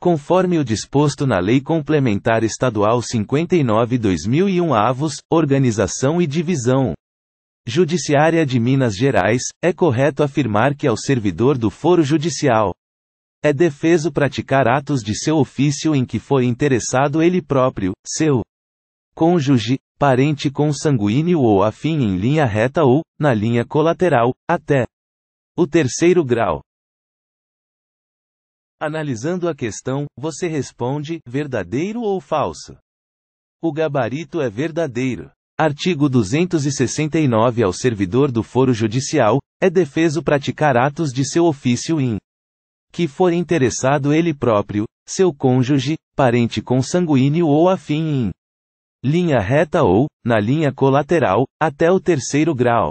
conforme o disposto na Lei Complementar Estadual 59/2001 avos, organização e divisão. Judiciária de Minas Gerais, é correto afirmar que ao é servidor do foro judicial é defeso praticar atos de seu ofício em que foi interessado ele próprio, seu cônjuge, parente consanguíneo ou afim em linha reta ou, na linha colateral, até o terceiro grau. Analisando a questão, você responde: verdadeiro ou falso? O gabarito é verdadeiro. Artigo 269 Ao servidor do foro judicial, é defeso praticar atos de seu ofício em que for interessado ele próprio, seu cônjuge, parente consanguíneo ou afim em linha reta ou, na linha colateral, até o terceiro grau.